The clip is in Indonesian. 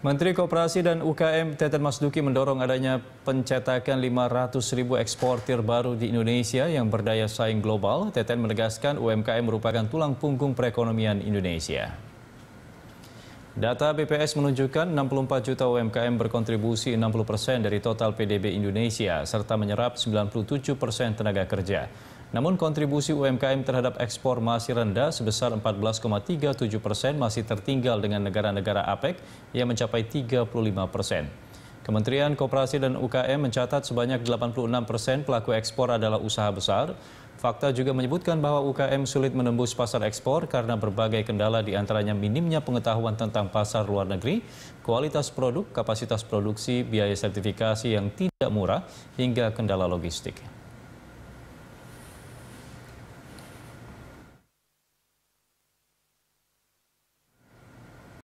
Menteri Kooperasi dan UKM Teten Mas mendorong adanya pencetakan 500 ribu eksportir baru di Indonesia yang berdaya saing global. Teten menegaskan UMKM merupakan tulang punggung perekonomian Indonesia. Data BPS menunjukkan 64 juta UMKM berkontribusi 60 persen dari total PDB Indonesia, serta menyerap 97 persen tenaga kerja. Namun kontribusi UMKM terhadap ekspor masih rendah sebesar 14,37 persen masih tertinggal dengan negara-negara APEC yang mencapai 35 persen. Kementerian Kooperasi dan UKM mencatat sebanyak 86 persen pelaku ekspor adalah usaha besar. Fakta juga menyebutkan bahwa UKM sulit menembus pasar ekspor karena berbagai kendala di antaranya minimnya pengetahuan tentang pasar luar negeri, kualitas produk, kapasitas produksi, biaya sertifikasi yang tidak murah, hingga kendala logistik.